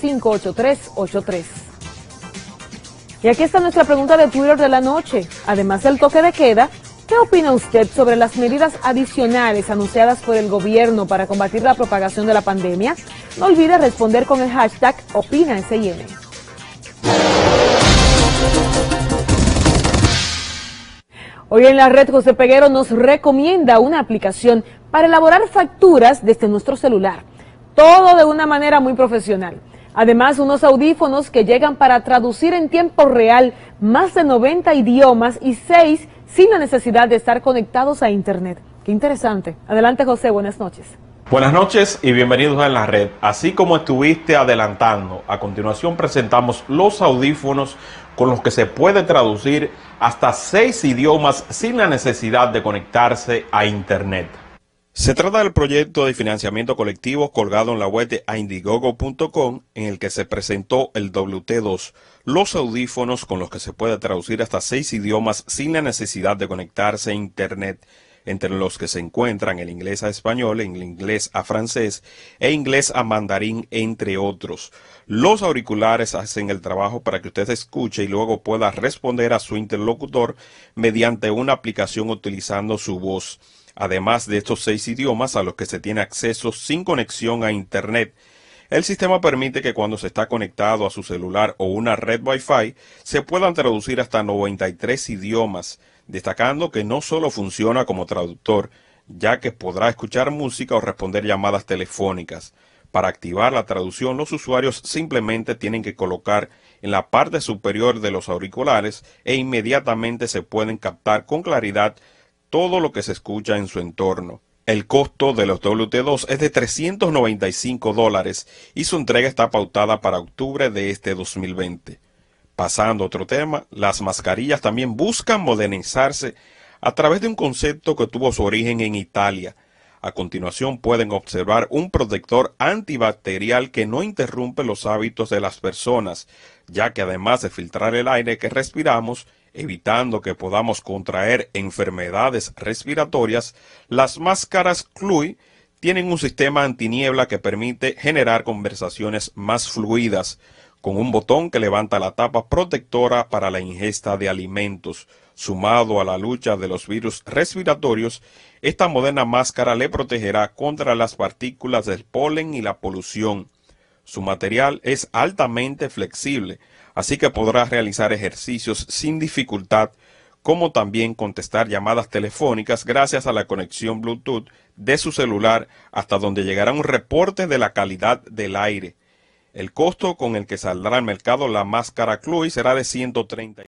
58383. Y aquí está nuestra pregunta de Twitter de la noche. Además del toque de queda, ¿qué opina usted sobre las medidas adicionales anunciadas por el gobierno para combatir la propagación de la pandemia? No olvide responder con el hashtag OpinaSIN. Hoy en la red José Peguero nos recomienda una aplicación para elaborar facturas desde nuestro celular. Todo de una manera muy profesional. Además, unos audífonos que llegan para traducir en tiempo real más de 90 idiomas y 6 sin la necesidad de estar conectados a Internet. Qué interesante. Adelante, José. Buenas noches. Buenas noches y bienvenidos a En la Red. Así como estuviste adelantando, a continuación presentamos los audífonos con los que se puede traducir hasta seis idiomas sin la necesidad de conectarse a Internet. Se trata del proyecto de financiamiento colectivo colgado en la web de indiegogo.com en el que se presentó el WT2, los audífonos con los que se puede traducir hasta seis idiomas sin la necesidad de conectarse a Internet, entre los que se encuentran el inglés a español, el inglés a francés e inglés a mandarín, entre otros. Los auriculares hacen el trabajo para que usted escuche y luego pueda responder a su interlocutor mediante una aplicación utilizando su voz. Además de estos seis idiomas a los que se tiene acceso sin conexión a Internet, el sistema permite que cuando se está conectado a su celular o una red Wi-Fi se puedan traducir hasta 93 idiomas, destacando que no solo funciona como traductor, ya que podrá escuchar música o responder llamadas telefónicas. Para activar la traducción, los usuarios simplemente tienen que colocar en la parte superior de los auriculares e inmediatamente se pueden captar con claridad todo lo que se escucha en su entorno. El costo de los WT2 es de 395 dólares y su entrega está pautada para octubre de este 2020. Pasando a otro tema, las mascarillas también buscan modernizarse a través de un concepto que tuvo su origen en Italia. A continuación pueden observar un protector antibacterial que no interrumpe los hábitos de las personas, ya que además de filtrar el aire que respiramos, evitando que podamos contraer enfermedades respiratorias, las máscaras CLUI tienen un sistema antiniebla que permite generar conversaciones más fluidas, con un botón que levanta la tapa protectora para la ingesta de alimentos. Sumado a la lucha de los virus respiratorios, esta moderna máscara le protegerá contra las partículas del polen y la polución. Su material es altamente flexible, así que podrás realizar ejercicios sin dificultad, como también contestar llamadas telefónicas gracias a la conexión Bluetooth de su celular hasta donde llegará un reporte de la calidad del aire. El costo con el que saldrá al mercado la máscara Chloe será de 130.